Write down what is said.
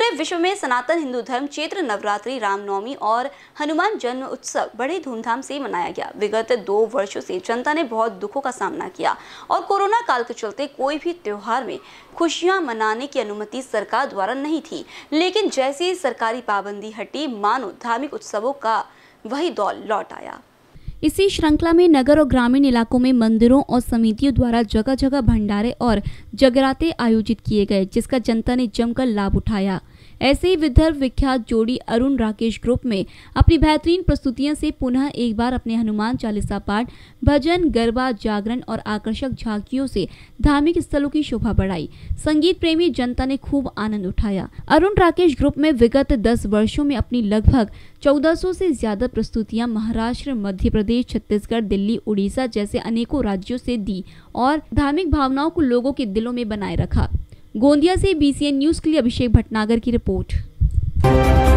पूरे विश्व में सनातन हिंदू धर्म चैत्र नवरात्रि रामनवमी और हनुमान जन्म उत्सव बड़े धूमधाम से मनाया गया विगत दो वर्षों से जनता ने बहुत दुखों का सामना किया और कोरोना काल के चलते कोई भी त्योहार में खुशियां मनाने की अनुमति सरकार द्वारा नहीं थी लेकिन जैसी सरकारी पाबंदी हटी मानो धार्मिक उत्सवों का वही दौर लौट आया इसी श्रृंखला में नगर और ग्रामीण इलाकों में मंदिरों और समितियों द्वारा जगह जगह भंडारे और जगराते आयोजित किए गए जिसका जनता ने जमकर लाभ उठाया ऐसे ही विदर्भ विख्यात जोड़ी अरुण राकेश ग्रुप में अपनी बेहतरीन प्रस्तुतियां से पुनः एक बार अपने हनुमान चालीसा पाठ भजन गरबा जागरण और आकर्षक झांकियों से धार्मिक स्थलों की शोभा बढ़ाई संगीत प्रेमी जनता ने खूब आनंद उठाया अरुण राकेश ग्रुप में विगत दस वर्षो में अपनी लगभग 1400 से ज़्यादा प्रस्तुतियां महाराष्ट्र मध्य प्रदेश छत्तीसगढ़ दिल्ली उड़ीसा जैसे अनेकों राज्यों से दी और धार्मिक भावनाओं को लोगों के दिलों में बनाए रखा गोंदिया से बीसीएन न्यूज़ के लिए अभिषेक भटनागर की रिपोर्ट